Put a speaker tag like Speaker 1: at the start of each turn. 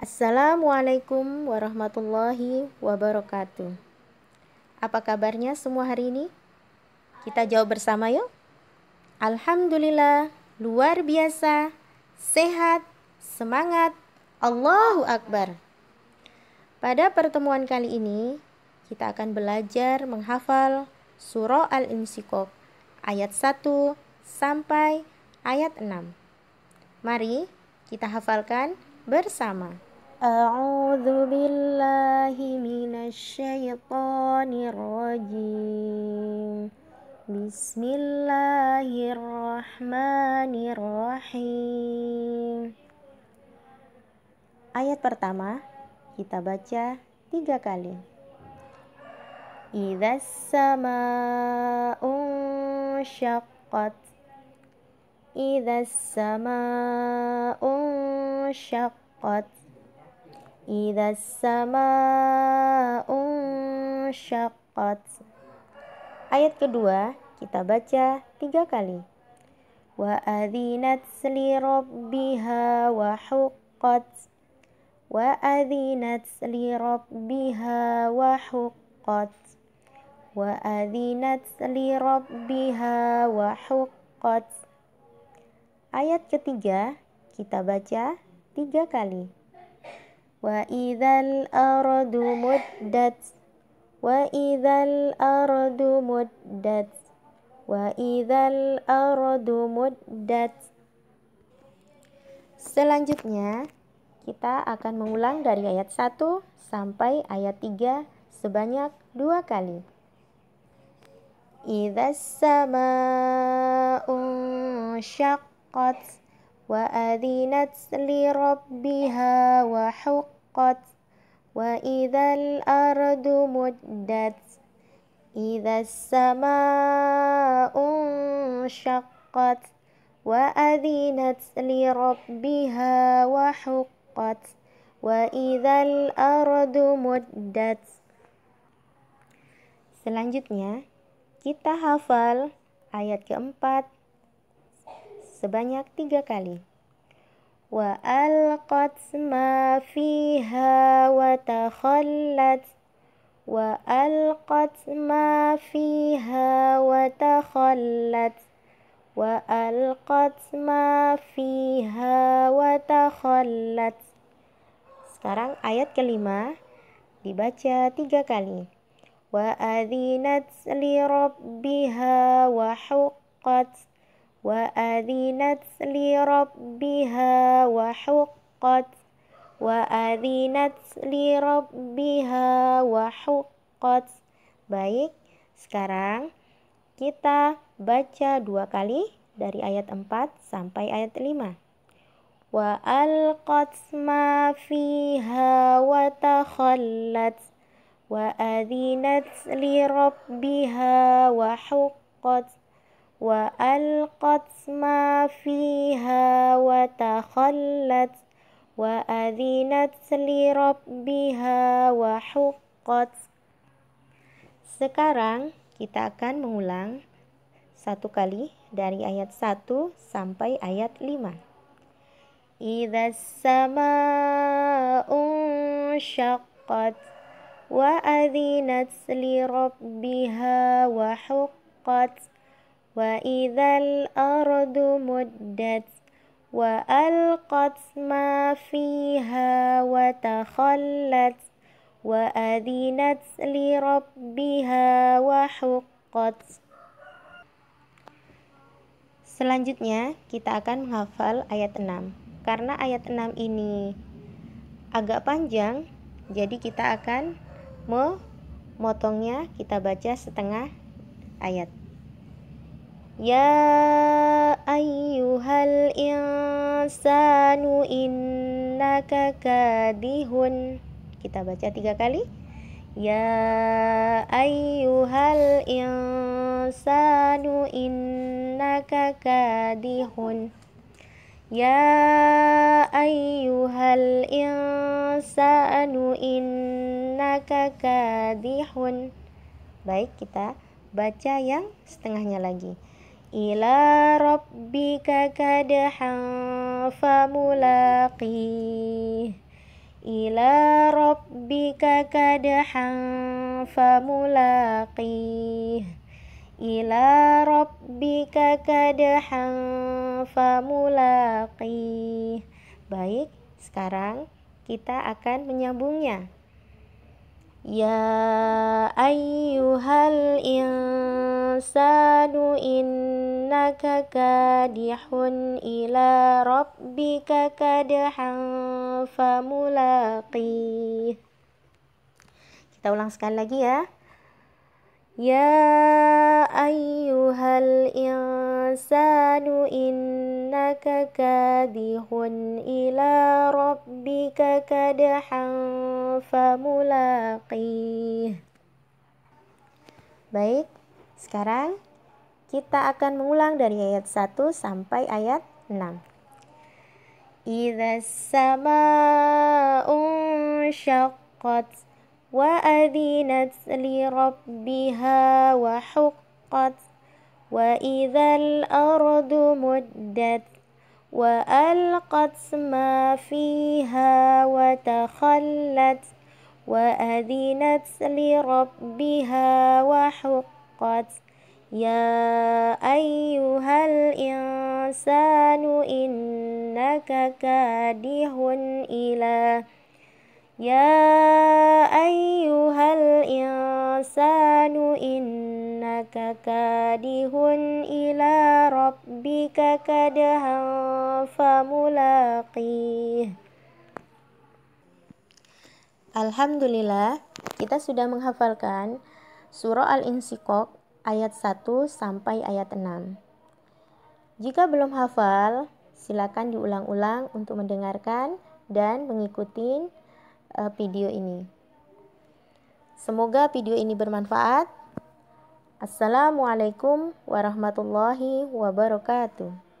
Speaker 1: Assalamualaikum warahmatullahi wabarakatuh. Apa kabarnya semua hari ini? Kita jawab bersama yuk. Alhamdulillah, luar biasa, sehat, semangat, Allahu Akbar. Pada pertemuan kali ini, kita akan belajar menghafal surah al insikok ayat 1 sampai ayat 6. Mari kita hafalkan bersama. A'udzu billahi minasyaitonir rajim. Bismillahirrahmanirrahim. Ayat pertama kita baca tiga kali. Idza sama'un syaqqat إذا السماء انشقت إذا السماء انشقت Ayat kedua kita baca tiga kali. Wa adhinat li rabbiha wa huqqat. Wa adhinat li rabbiha wa huqqat. Wa adhinat li rabbiha wa huqqat. Ayat ketiga, kita baca tiga kali. Wa idal ardu muddat Wa idal ardu muddat Wa idal ardu muddat Selanjutnya, kita akan mengulang dari ayat 1 sampai ayat 3 sebanyak dua kali. Idza sama'un syaq وحقت وأذنت لربها وحقت وإذا الأرض مدت إذا السماء انشقت وأذنت لربها وحقت وإذا الأرض مدت Selanjutnya, kita hafal ayat keempat sebanyak tiga kali. Wa alqat ma fiha wa takhallat wa alqat ma fiha wa takhallat wa alqat ma fiha wa takhallat Sekarang ayat kelima dibaca tiga kali. Wa adhinat li rabbiha wa huqqat وأذنت لربها وحقت وأذنت لربها وحقت Baik, sekarang kita baca dua kali dari ayat 4 sampai ayat 5. Wa alqat ma fiha wa takhallat wa adinat li rabbiha wa huqqat وألقت ما فيها وتخلت وأذنت لربها وحقت Sekarang kita akan mengulang satu kali dari ayat 1 sampai ayat 5. Idza sama'un syaqqat wa adhinat li rabbiha wa huqqat وإذا الأرض مدت وألقت ما فيها وتخلت وأذنت لربها وحقت Selanjutnya kita akan menghafal ayat 6 Karena ayat 6 ini agak panjang Jadi kita akan memotongnya kita baca setengah ayat يا أيها الإنسان إنك كادح kita baca tiga kali Ya ayyuhal insanu innaka kadihun Ya ayyuhal insanu innaka kadihun Baik kita baca yang setengahnya lagi ila rabbika kadhan famulaqih ila rabbika kadhan famulaqih ila rabbika fa famulaqih baik sekarang kita akan menyambungnya ya ayyuhal in الإنسان innaka kadihun إلى ربك كدحا فملاقيه Kita ulang sekali lagi ya. Ya ayyuhal insanu innaka kadihun ila rabbika kadhan famulaqih Baik, sekarang kita akan mengulang dari ayat 1 sampai ayat 6. Idza sama'un syaqqat wa adinat li rabbiha wa huqqat wa idzal ardu muddat wa alqat ma fiha wa takhallat wa adinat li rabbiha wa huqqat حقت يا أيها الإنسان إنك كادح إلى يا أيها الإنسان إنك كادح إلى ربك كدها فملاقيه Alhamdulillah, kita sudah menghafalkan Surah Al-Insikok ayat 1 sampai ayat 6. Jika belum hafal, silakan diulang-ulang untuk mendengarkan dan mengikuti eh, video ini. Semoga video ini bermanfaat. Assalamualaikum warahmatullahi wabarakatuh.